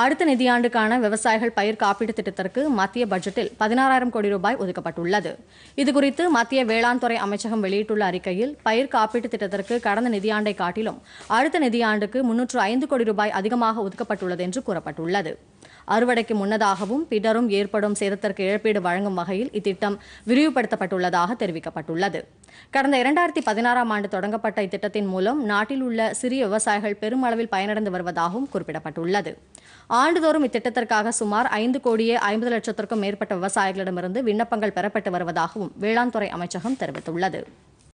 அடுத்த நிதியாண்டுக்கான விவசாயிகள் பயிர் காப்பீட்டு திட்டத்திற்கு மத்திய பட்ஜெட்டில் பதினாறாயிரம் கோடி ரூபாய் ஒதுக்கப்பட்டுள்ளது இதுகுறித்து மத்திய வேளாண் துறை அமைச்சகம் வெளியிட்டுள்ள அறிக்கையில் பயிர் காப்பீட்டு திட்டத்திற்கு கடந்த நிதியாண்டை காட்டிலும் அடுத்த நிதியாண்டுக்கு முன்னூற்று ஐந்து கோடி ரூபாய் அதிகமாக ஒதுக்கப்பட்டுள்ளது என்று கூறப்பட்டுள்ளது அறுவடைக்கு முன்னதாகவும் பின்னரும் ஏற்படும் சேதத்திற்கு இழப்பீடு வழங்கும் வகையில் இத்திட்டம் விரிவுபடுத்தப்பட்டுள்ளதாக தெரிவிக்கப்பட்டுள்ளது கடந்த இரண்டாயிரத்தி பதினாறாம் ஆண்டு தொடங்கப்பட்ட இத்திட்டத்தின் மூலம் நாட்டில் உள்ள சிறிய விவசாயிகள் பெருமளவில் பயனடைந்து வருவதாகவும் குறிப்பிடப்பட்டுள்ளது ஆண்டுதோறும் இத்திட்டத்திற்காக சுமார் ஐந்து கோடியே ஐம்பது லட்சத்திற்கும் மேற்பட்ட விவசாயிகளிடமிருந்து விண்ணப்பங்கள் பெறப்பட்டு வருவதாகவும் வேளாண் துறை அமைச்சகம் தெரிவித்துள்ளது